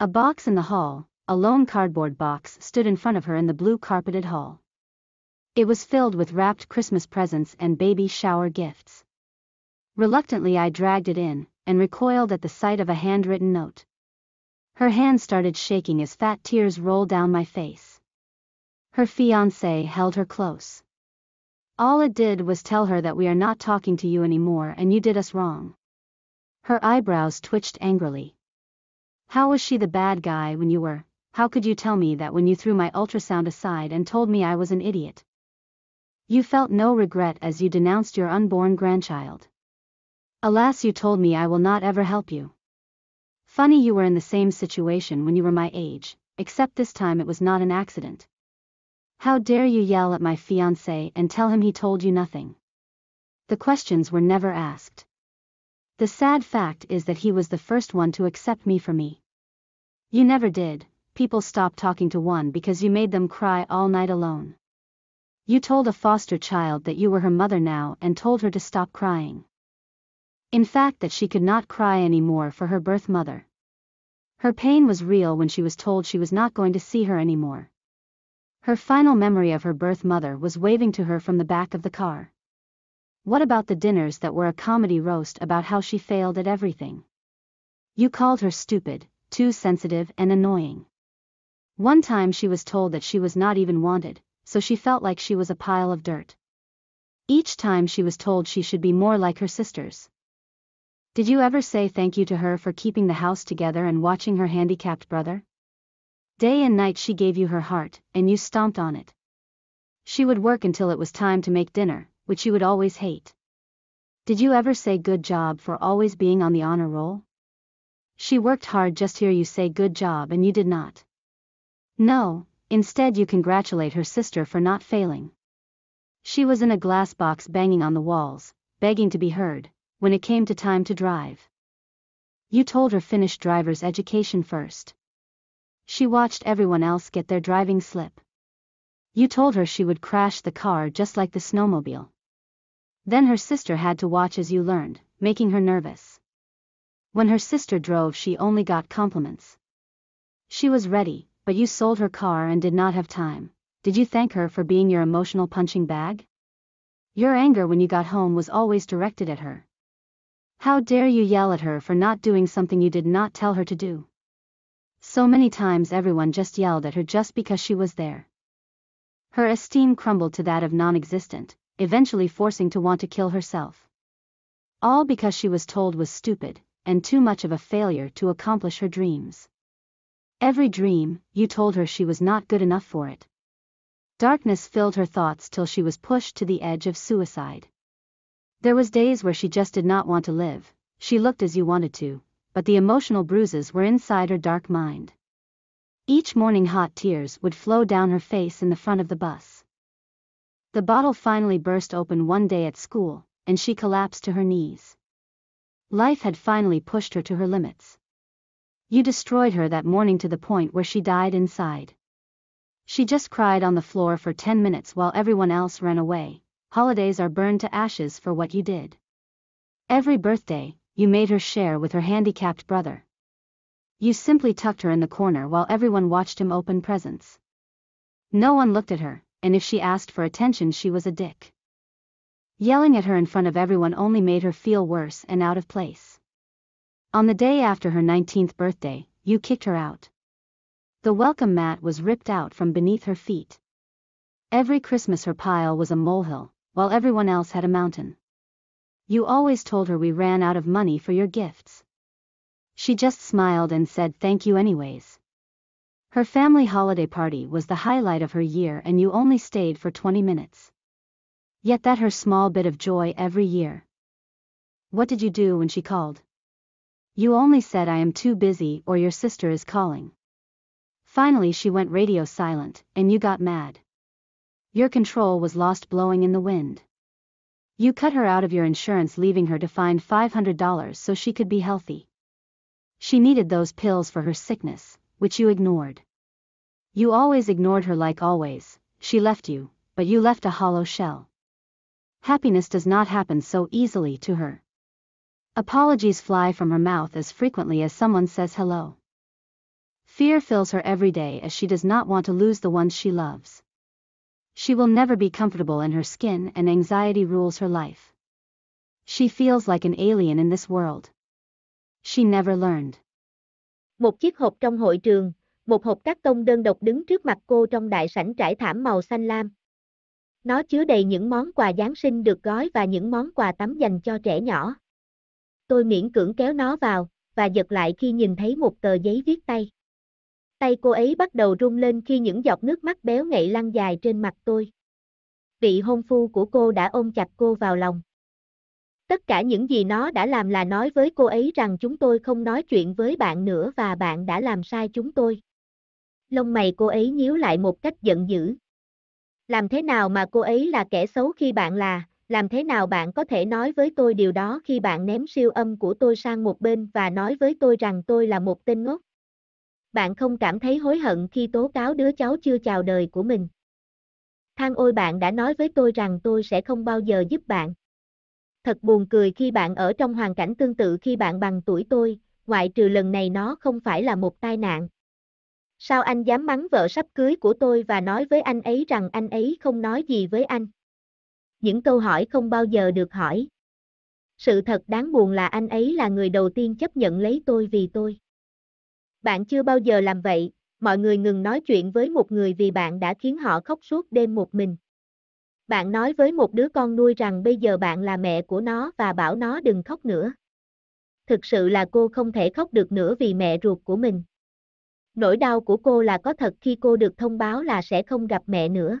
A box in the hall, a lone cardboard box stood in front of her in the blue carpeted hall. It was filled with wrapped Christmas presents and baby shower gifts. Reluctantly I dragged it in, and recoiled at the sight of a handwritten note. Her hand started shaking as fat tears rolled down my face. Her fiancé held her close. All it did was tell her that we are not talking to you anymore and you did us wrong. Her eyebrows twitched angrily. How was she the bad guy when you were? How could you tell me that when you threw my ultrasound aside and told me I was an idiot? You felt no regret as you denounced your unborn grandchild. Alas you told me I will not ever help you. Funny you were in the same situation when you were my age, except this time it was not an accident. How dare you yell at my fiancé and tell him he told you nothing. The questions were never asked. The sad fact is that he was the first one to accept me for me. You never did, people stop talking to one because you made them cry all night alone. You told a foster child that you were her mother now and told her to stop crying. In fact that she could not cry anymore for her birth mother. Her pain was real when she was told she was not going to see her anymore. Her final memory of her birth mother was waving to her from the back of the car. What about the dinners that were a comedy roast about how she failed at everything? You called her stupid, too sensitive and annoying. One time she was told that she was not even wanted, so she felt like she was a pile of dirt. Each time she was told she should be more like her sisters. Did you ever say thank you to her for keeping the house together and watching her handicapped brother? Day and night she gave you her heart, and you stomped on it. She would work until it was time to make dinner, which you would always hate. Did you ever say good job for always being on the honor roll? She worked hard just to hear you say good job and you did not. No, instead you congratulate her sister for not failing. She was in a glass box banging on the walls, begging to be heard, when it came to time to drive. You told her finish driver's education first. She watched everyone else get their driving slip. You told her she would crash the car just like the snowmobile. Then her sister had to watch as you learned, making her nervous. When her sister drove she only got compliments. She was ready, but you sold her car and did not have time. Did you thank her for being your emotional punching bag? Your anger when you got home was always directed at her. How dare you yell at her for not doing something you did not tell her to do? So many times everyone just yelled at her just because she was there. Her esteem crumbled to that of non-existent, eventually forcing to want to kill herself. All because she was told was stupid, and too much of a failure to accomplish her dreams. Every dream, you told her she was not good enough for it. Darkness filled her thoughts till she was pushed to the edge of suicide. There was days where she just did not want to live, she looked as you wanted to, but the emotional bruises were inside her dark mind. Each morning hot tears would flow down her face in the front of the bus. The bottle finally burst open one day at school, and she collapsed to her knees. Life had finally pushed her to her limits. You destroyed her that morning to the point where she died inside. She just cried on the floor for 10 minutes while everyone else ran away. Holidays are burned to ashes for what you did. Every birthday, you made her share with her handicapped brother. You simply tucked her in the corner while everyone watched him open presents. No one looked at her, and if she asked for attention, she was a dick. Yelling at her in front of everyone only made her feel worse and out of place. On the day after her 19th birthday, you kicked her out. The welcome mat was ripped out from beneath her feet. Every Christmas her pile was a molehill, while everyone else had a mountain. You always told her we ran out of money for your gifts. She just smiled and said thank you anyways. Her family holiday party was the highlight of her year and you only stayed for 20 minutes. Yet that her small bit of joy every year. What did you do when she called? You only said I am too busy or your sister is calling. Finally she went radio silent, and you got mad. Your control was lost blowing in the wind. You cut her out of your insurance leaving her to find $500 so she could be healthy. She needed those pills for her sickness, which you ignored. You always ignored her like always, she left you, but you left a hollow shell. Happiness does not happen so easily to her. Apologies fly from her mouth as frequently as someone says hello. Fear fills her every day as she does not want to lose the ones she loves. She will never be comfortable in her skin and anxiety rules her life. She feels like an alien in this world. She never learned. Một chiếc hộp trong hội trường, một hộp cắt tông đơn độc đứng trước mặt cô trong đại sảnh trải thảm màu xanh lam. Nó chứa đầy những món quà Giáng sinh được gói và những món quà tắm dành cho trẻ nhỏ. Tôi miễn cưỡng kéo nó vào, và giật lại khi nhìn thấy một tờ giấy viết tay. Tay cô ấy bắt đầu run lên khi những giọt nước mắt béo ngậy lăn dài trên mặt tôi. Vị hôn phu của cô đã ôm chặt cô vào lòng. Tất cả những gì nó đã làm là nói với cô ấy rằng chúng tôi không nói chuyện với bạn nữa và bạn đã làm sai chúng tôi. Lông mày cô ấy nhíu lại một cách giận dữ. Làm thế nào mà cô ấy là kẻ xấu khi bạn là, làm thế nào bạn có thể nói với tôi điều đó khi bạn ném siêu âm của tôi sang một bên và nói với tôi rằng tôi là một tên ngốc. Bạn không cảm thấy hối hận khi tố cáo đứa cháu chưa chào đời của mình. Thang ôi bạn đã nói với tôi rằng tôi sẽ không bao giờ giúp bạn thật buồn cười khi bạn ở trong hoàn cảnh tương tự khi bạn bằng tuổi tôi, ngoại trừ lần này nó không phải là một tai nạn. Sao anh dám mắng vợ sắp cưới của tôi và nói với anh ấy rằng anh ấy không nói gì với anh? Những câu hỏi không bao giờ được hỏi. Sự thật đáng buồn là anh ấy là người đầu tiên chấp nhận lấy tôi vì tôi. Bạn chưa bao giờ làm vậy, mọi người ngừng nói chuyện với một người vì bạn đã khiến họ khóc suốt đêm một mình. Bạn nói với một đứa con nuôi rằng bây giờ bạn là mẹ của nó và bảo nó đừng khóc nữa. Thực sự là cô không thể khóc được nữa vì mẹ ruột của mình. Nỗi đau của cô là có thật khi cô được thông báo là sẽ không gặp mẹ nữa.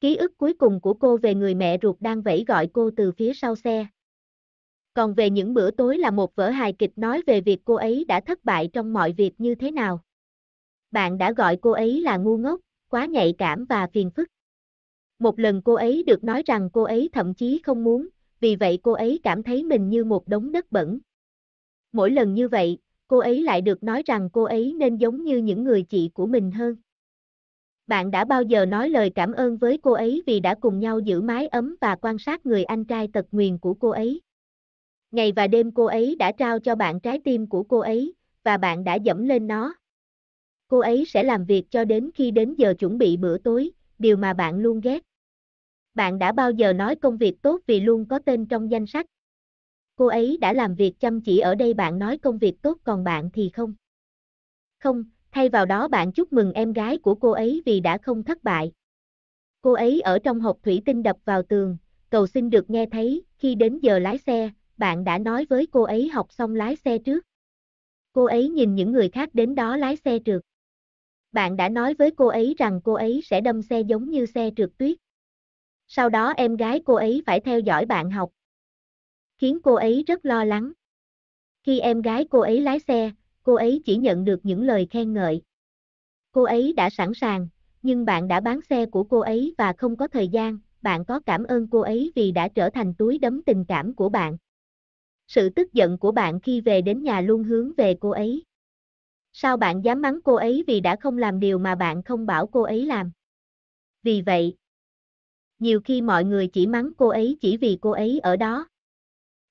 Ký ức cuối cùng của cô về người mẹ ruột đang vẫy gọi cô từ phía sau xe. Còn về những bữa tối là một vở hài kịch nói về việc cô ấy đã thất bại trong mọi việc như thế nào. Bạn đã gọi cô ấy là ngu ngốc, quá nhạy cảm và phiền phức. Một lần cô ấy được nói rằng cô ấy thậm chí không muốn, vì vậy cô ấy cảm thấy mình như một đống đất bẩn. Mỗi lần như vậy, cô ấy lại được nói rằng cô ấy nên giống như những người chị của mình hơn. Bạn đã bao giờ nói lời cảm ơn với cô ấy vì đã cùng nhau giữ mái ấm và quan sát người anh trai tật nguyền của cô ấy. Ngày và đêm cô ấy đã trao cho bạn trái tim của cô ấy, và bạn đã dẫm lên nó. Cô ấy sẽ làm việc cho đến khi đến giờ chuẩn bị bữa tối, điều mà bạn luôn ghét. Bạn đã bao giờ nói công việc tốt vì luôn có tên trong danh sách? Cô ấy đã làm việc chăm chỉ ở đây bạn nói công việc tốt còn bạn thì không. Không, thay vào đó bạn chúc mừng em gái của cô ấy vì đã không thất bại. Cô ấy ở trong hộp thủy tinh đập vào tường, cầu xin được nghe thấy, khi đến giờ lái xe, bạn đã nói với cô ấy học xong lái xe trước. Cô ấy nhìn những người khác đến đó lái xe trượt bạn đã nói với cô ấy rằng cô ấy sẽ đâm xe giống như xe trượt tuyết. Sau đó em gái cô ấy phải theo dõi bạn học. Khiến cô ấy rất lo lắng. Khi em gái cô ấy lái xe, cô ấy chỉ nhận được những lời khen ngợi. Cô ấy đã sẵn sàng, nhưng bạn đã bán xe của cô ấy và không có thời gian, bạn có cảm ơn cô ấy vì đã trở thành túi đấm tình cảm của bạn. Sự tức giận của bạn khi về đến nhà luôn hướng về cô ấy. Sao bạn dám mắng cô ấy vì đã không làm điều mà bạn không bảo cô ấy làm? Vì vậy, nhiều khi mọi người chỉ mắng cô ấy chỉ vì cô ấy ở đó.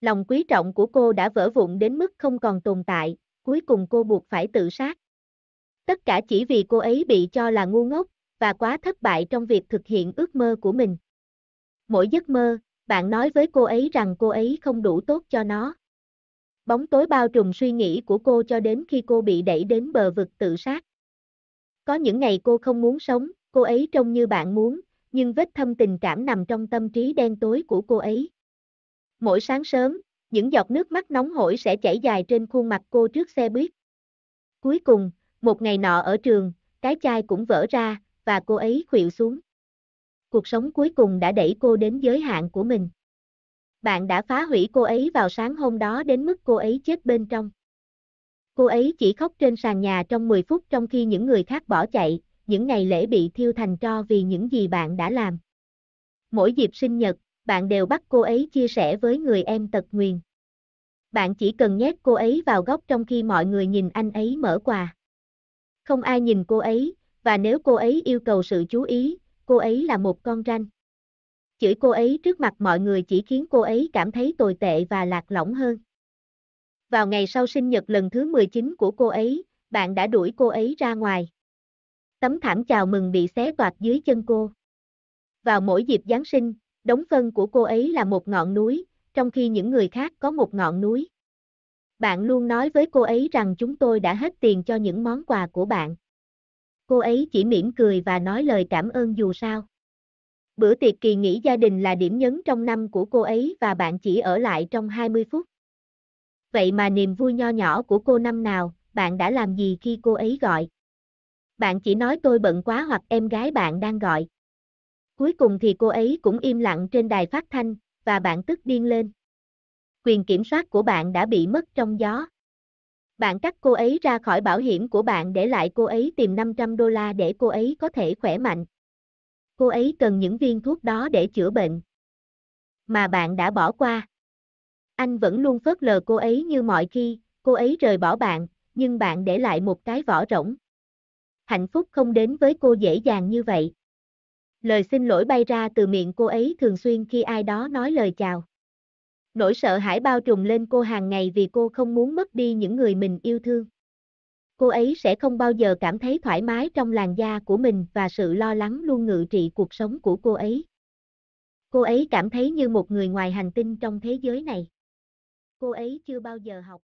Lòng quý trọng của cô đã vỡ vụn đến mức không còn tồn tại, cuối cùng cô buộc phải tự sát. Tất cả chỉ vì cô ấy bị cho là ngu ngốc, và quá thất bại trong việc thực hiện ước mơ của mình. Mỗi giấc mơ, bạn nói với cô ấy rằng cô ấy không đủ tốt cho nó. Bóng tối bao trùm suy nghĩ của cô cho đến khi cô bị đẩy đến bờ vực tự sát. Có những ngày cô không muốn sống, cô ấy trông như bạn muốn, nhưng vết thâm tình cảm nằm trong tâm trí đen tối của cô ấy. Mỗi sáng sớm, những giọt nước mắt nóng hổi sẽ chảy dài trên khuôn mặt cô trước xe buýt. Cuối cùng, một ngày nọ ở trường, cái chai cũng vỡ ra, và cô ấy khuỵu xuống. Cuộc sống cuối cùng đã đẩy cô đến giới hạn của mình bạn đã phá hủy cô ấy vào sáng hôm đó đến mức cô ấy chết bên trong. Cô ấy chỉ khóc trên sàn nhà trong 10 phút trong khi những người khác bỏ chạy, những ngày lễ bị thiêu thành tro vì những gì bạn đã làm. Mỗi dịp sinh nhật, bạn đều bắt cô ấy chia sẻ với người em tật nguyền. Bạn chỉ cần nhét cô ấy vào góc trong khi mọi người nhìn anh ấy mở quà. Không ai nhìn cô ấy, và nếu cô ấy yêu cầu sự chú ý, cô ấy là một con ranh chửi cô ấy trước mặt mọi người chỉ khiến cô ấy cảm thấy tồi tệ và lạc lõng hơn. Vào ngày sau sinh nhật lần thứ 19 của cô ấy, bạn đã đuổi cô ấy ra ngoài. Tấm thảm chào mừng bị xé toạc dưới chân cô. Vào mỗi dịp Giáng sinh, đống phân của cô ấy là một ngọn núi, trong khi những người khác có một ngọn núi. Bạn luôn nói với cô ấy rằng chúng tôi đã hết tiền cho những món quà của bạn. Cô ấy chỉ mỉm cười và nói lời cảm ơn dù sao. Bữa tiệc kỳ nghỉ gia đình là điểm nhấn trong năm của cô ấy và bạn chỉ ở lại trong 20 phút. Vậy mà niềm vui nho nhỏ của cô năm nào, bạn đã làm gì khi cô ấy gọi? Bạn chỉ nói tôi bận quá hoặc em gái bạn đang gọi. Cuối cùng thì cô ấy cũng im lặng trên đài phát thanh, và bạn tức điên lên. Quyền kiểm soát của bạn đã bị mất trong gió. Bạn cắt cô ấy ra khỏi bảo hiểm của bạn để lại cô ấy tìm 500 đô la để cô ấy có thể khỏe mạnh cô ấy cần những viên thuốc đó để chữa bệnh. Mà bạn đã bỏ qua. Anh vẫn luôn phớt lờ cô ấy như mọi khi, cô ấy rời bỏ bạn, nhưng bạn để lại một cái vỏ rỗng. Hạnh phúc không đến với cô dễ dàng như vậy. Lời xin lỗi bay ra từ miệng cô ấy thường xuyên khi ai đó nói lời chào. Nỗi sợ hãi bao trùm lên cô hàng ngày vì cô không muốn mất đi những người mình yêu thương cô ấy sẽ không bao giờ cảm thấy thoải mái trong làn da của mình và sự lo lắng luôn ngự trị cuộc sống của cô ấy. Cô ấy cảm thấy như một người ngoài hành tinh trong thế giới này. Cô ấy chưa bao giờ học